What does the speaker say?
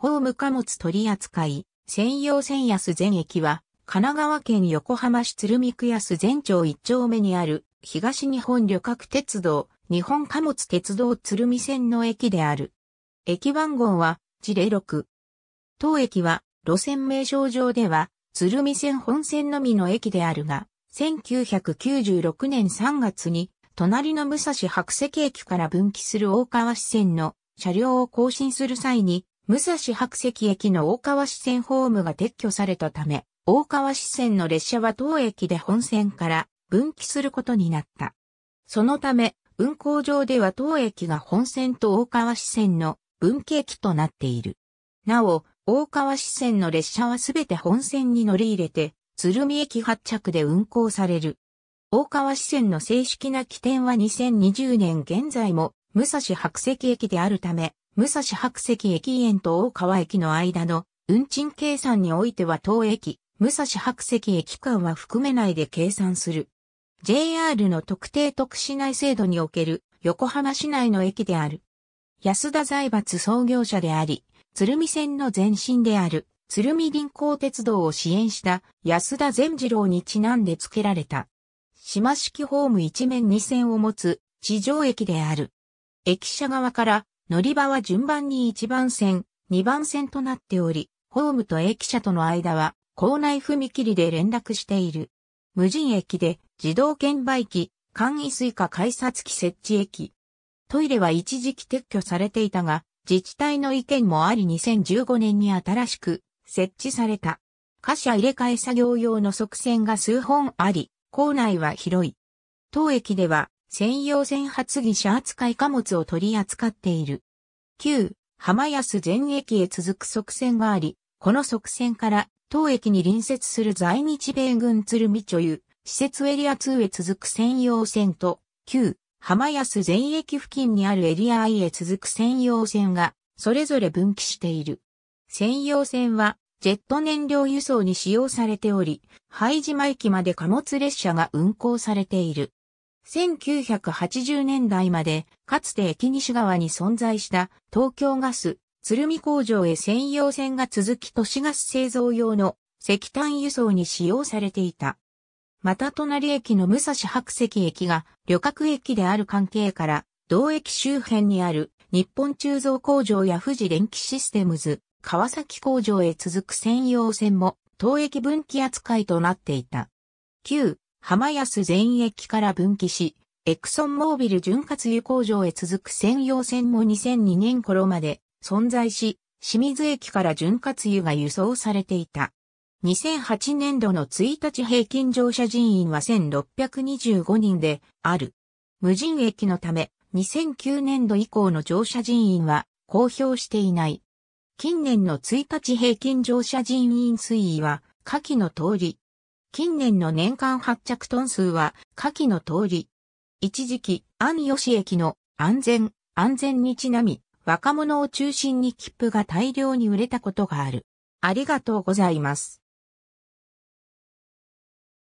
ホーム貨物取扱い、専用線安全駅は、神奈川県横浜市鶴見区安全町1丁目にある、東日本旅客鉄道、日本貨物鉄道鶴見線の駅である。駅番号は、事例6。当駅は、路線名称上では、鶴見線本線のみの駅であるが、1996年3月に、隣の武蔵白石駅から分岐する大川支線の車両を更新する際に、武蔵白石駅の大川支線ホームが撤去されたため、大川支線の列車は当駅で本線から分岐することになった。そのため、運行上では当駅が本線と大川支線の分岐駅となっている。なお、大川支線の列車はすべて本線に乗り入れて、鶴見駅発着で運行される。大川支線の正式な起点は2020年現在も武蔵白石駅であるため、武蔵白石駅園と大川駅の間の運賃計算においては当駅、武蔵白石駅間は含めないで計算する。JR の特定特市内制度における横浜市内の駅である。安田財閥創業者であり、鶴見線の前身である、鶴見臨港鉄道を支援した安田善次郎にちなんで付けられた。島式ホーム一面二線を持つ地上駅である。駅舎側から乗り場は順番に1番線、2番線となっており、ホームと駅舎との間は、校内踏切で連絡している。無人駅で、自動券売機、簡易水化改札機設置駅。トイレは一時期撤去されていたが、自治体の意見もあり2015年に新しく設置された。貨車入れ替え作業用の側線が数本あり、校内は広い。当駅では専用船発議者扱い貨物を取り扱っている。旧、浜安全駅へ続く側線があり、この側線から当駅に隣接する在日米軍鶴見著有施設エリア2へ続く専用線と、旧、浜安全駅付近にあるエリア I へ続く専用線が、それぞれ分岐している。専用線は、ジェット燃料輸送に使用されており、灰島駅まで貨物列車が運行されている。1980年代まで、かつて駅西側に存在した東京ガス、鶴見工場へ専用線が続き都市ガス製造用の石炭輸送に使用されていた。また隣駅の武蔵白石駅が旅客駅である関係から、同駅周辺にある日本鋳造工場や富士電気システムズ、川崎工場へ続く専用線も、当駅分岐扱いとなっていた。旧浜安全駅から分岐し、エクソンモービル潤滑油工場へ続く専用線も2002年頃まで存在し、清水駅から潤滑油が輸送されていた。2008年度の1日平均乗車人員は1625人である。無人駅のため、2009年度以降の乗車人員は公表していない。近年の1日平均乗車人員推移は、下記の通り、近年の年間発着トン数は下記の通り。一時期、安吉駅の安全、安全にちなみ、若者を中心に切符が大量に売れたことがある。ありがとうございます。